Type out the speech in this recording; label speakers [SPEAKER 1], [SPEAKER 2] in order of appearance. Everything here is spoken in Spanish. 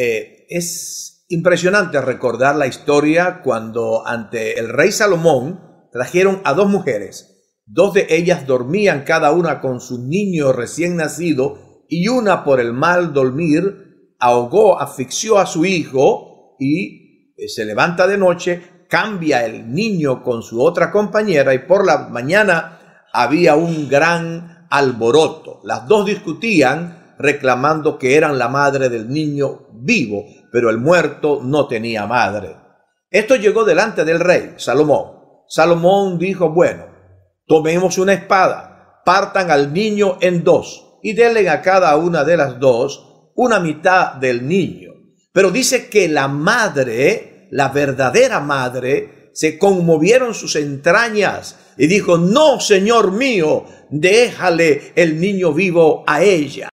[SPEAKER 1] Eh, es impresionante recordar la historia cuando ante el rey Salomón trajeron a dos mujeres. Dos de ellas dormían cada una con su niño recién nacido y una por el mal dormir ahogó, asfixió a su hijo y eh, se levanta de noche, cambia el niño con su otra compañera y por la mañana había un gran alboroto. Las dos discutían reclamando que eran la madre del niño vivo, pero el muerto no tenía madre. Esto llegó delante del rey Salomón. Salomón dijo, bueno, tomemos una espada, partan al niño en dos y denle a cada una de las dos una mitad del niño. Pero dice que la madre, la verdadera madre, se conmovieron sus entrañas y dijo, no, Señor mío, déjale el niño vivo a ella.